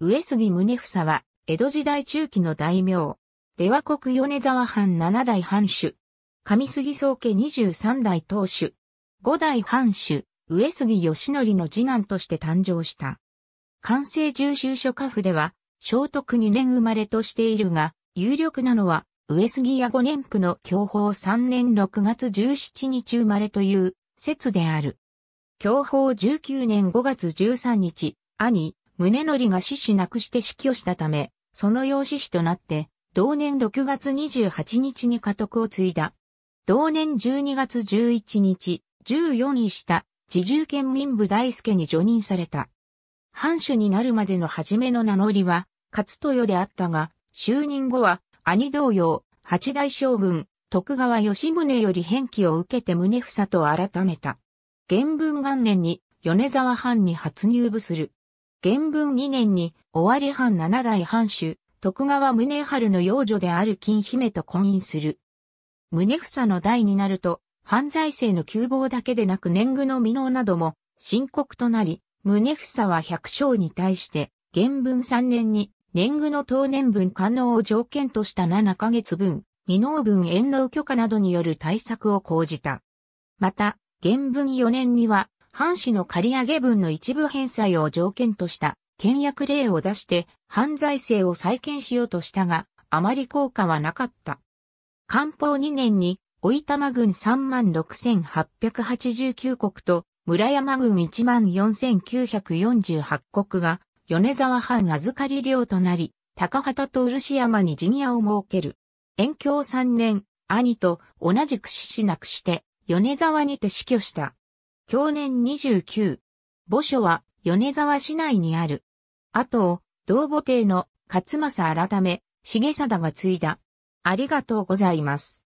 上杉宗房は、江戸時代中期の大名。出羽国米沢藩七代藩主。上杉宗家二十三代当主。五代藩主、上杉義則の次男として誕生した。完成重修書家府では、聖徳二年生まれとしているが、有力なのは、上杉屋五年府の享保三年六月十七日生まれという説である。享保十九年五月十三日、兄、宗則が死守なくして死去したため、その養子死となって、同年6月28日に家督を継いだ。同年12月11日、14位た、自重県民部大輔に除任された。藩主になるまでの初めの名乗りは、勝豊であったが、就任後は、兄同様、八代将軍、徳川吉宗より返帰を受けて宗房と改めた。元文元年に、米沢藩に初入部する。元文2年に、尾張藩七代藩主、徳川宗春の養女である金姫と婚姻する。宗房の代になると、犯罪性の窮乏だけでなく年貢の未納なども深刻となり、宗房は百姓に対して、元文3年に年貢の当年分官能を条件とした七ヶ月分、未納分縁納許可などによる対策を講じた。また、元文4年には、藩士の借上げ分の一部返済を条件とした倹約令を出して犯罪性を再建しようとしたが、あまり効果はなかった。官報2年に、おいたま軍36,889国と、村山軍14,948国が、米沢藩預かり領となり、高畑と漆山に陣屋を設ける。延享3年、兄と同じく死しなくして、米沢にて死去した。享年29。墓所は米沢市内にある。後を、同母帝の勝政改め、重貞が継いだ。ありがとうございます。